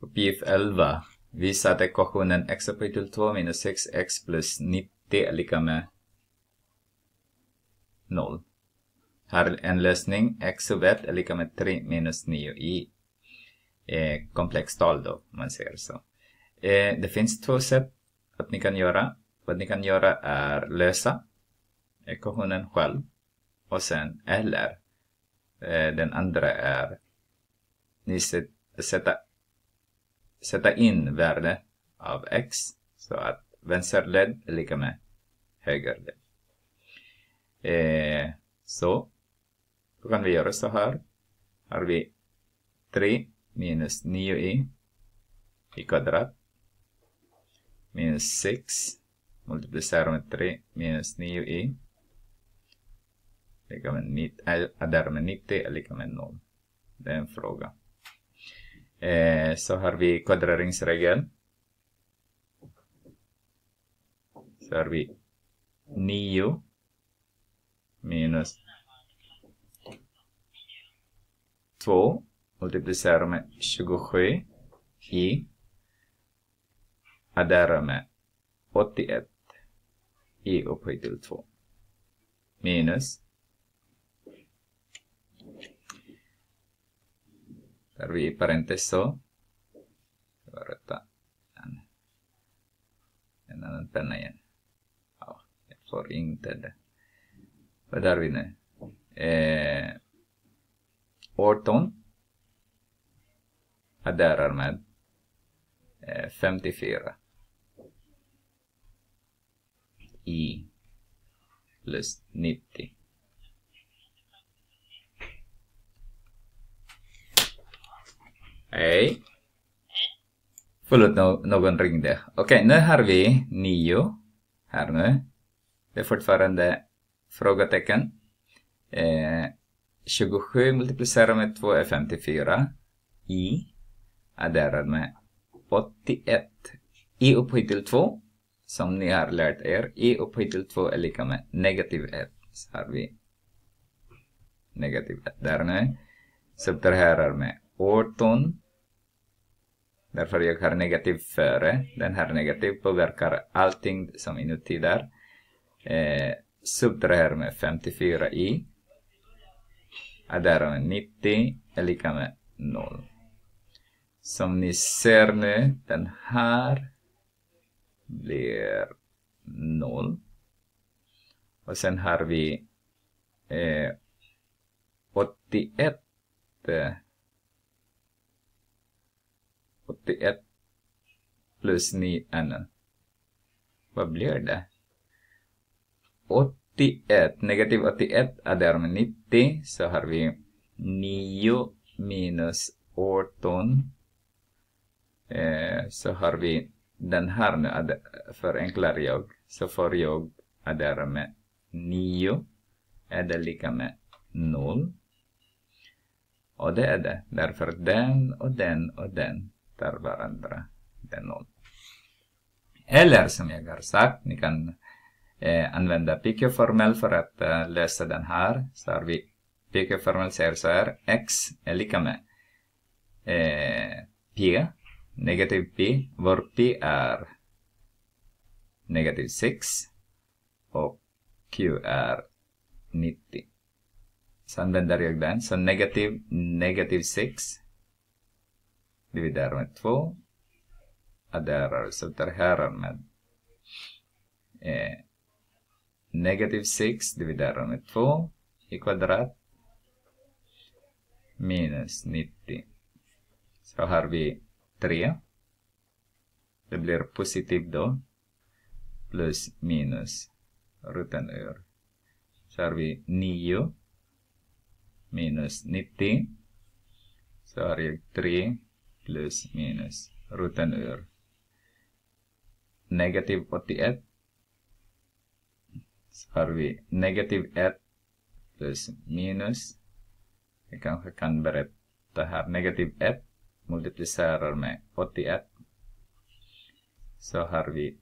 Uppgift 11. Visa att ekvationen x upphöjt till 2 minus 6x plus 90 är lika med 0. Här är en lösning. x sub 1 är lika med 3 minus 9i. Eh, tal då, om man säger så. Eh, det finns två sätt att ni kan göra. Vad ni kan göra är lösa ekvationen själv och sen eller. Eh, den andra är ni sätta sätta in värde av x så att vänster led är lika med högerled. Eh, så då kan vi göra så här. Har vi 3 minus 9i i kvadrat minus 6 multiplicerar med 3 minus 9i lika med 90, är med 90 är lika med 0. Det är en fråga. Eh, så har vi kvadreringsregeln. Så har vi 9 minus 2 multiplicerar med 27 i adderar med 81 i upphöjt till 2 minus tarvii parentessoa. Seurataan tänne. En annan tänne igen. Ja, jag får inte det. Vad har vi nu? Eh, Orton adderar med eh, 54 i plus 90. Hej. Förlåt, någon ringde. Okej, okay, nu har vi nio här nu. Det är fortfarande frågetecken. Eh, 27 multiplicerat med 2 är 54. I adderar med 81. I upphöjt till 2, som ni har lärt er. I upphöjt till 2 är lika med negativ 1. Så har vi negativ 1 där nu. Subtraherar med 18. Därför jag har negativ före. Den här negativ påverkar allting som inuti där. Eh, subtraherar med 54 i. Adderar med 90 är lika med 0. Som ni ser nu, den här blir 0. Och sen har vi eh, 81 81 plus 9, ano? Äh, Vad blir det? 81, negativ 81 är med 90, så har vi 9 minus 18. Eh, så har vi den här nu, förenklar jag, så får jag addera med 9, är det lika med 0. Och det är det, därför den och den och den hittar varandra. Den Eller som jag har sagt, ni kan eh, använda Pico-formel för att eh, lösa den här. Så har vi Pico-formel säger så här, x är lika med eh, p, negativ p, var p är negativ 6 och q är 90. Så använder jag den. Så negativ, negativ 6 dividerar med 2, adderar resulterar här med eh, negativ 6 dividerar med 2 i kvadrat minus 90. Så har vi 3. Det blir positivt då. Plus minus ruten ur. Så har vi 9 minus 90. Så har jag 3 plus minus ruten ur. Negativ 81 så har vi negativ 1 plus minus. Jag kanske kan berätta här. Negativ 1 multiplicerar med 81. Så har vi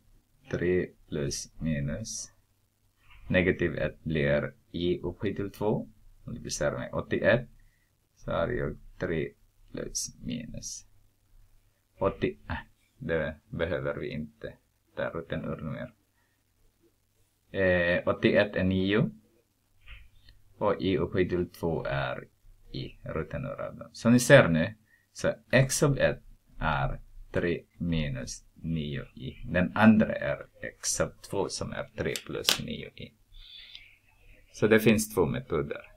3 plus minus. Negativ 1 blir i upphöjt till 2 multiplicerar med 81. Så har jag 3 plus minus. Och äh, det, behöver vi inte där rutten ur mer. Eh, 81 är 9. Och i upphöjd till 2 är i rutten ur dem. Som ni ser nu, så x av 1 är 3 minus 9i. Den andra är x av 2 som är 3 plus 9i. Så det finns två metoder.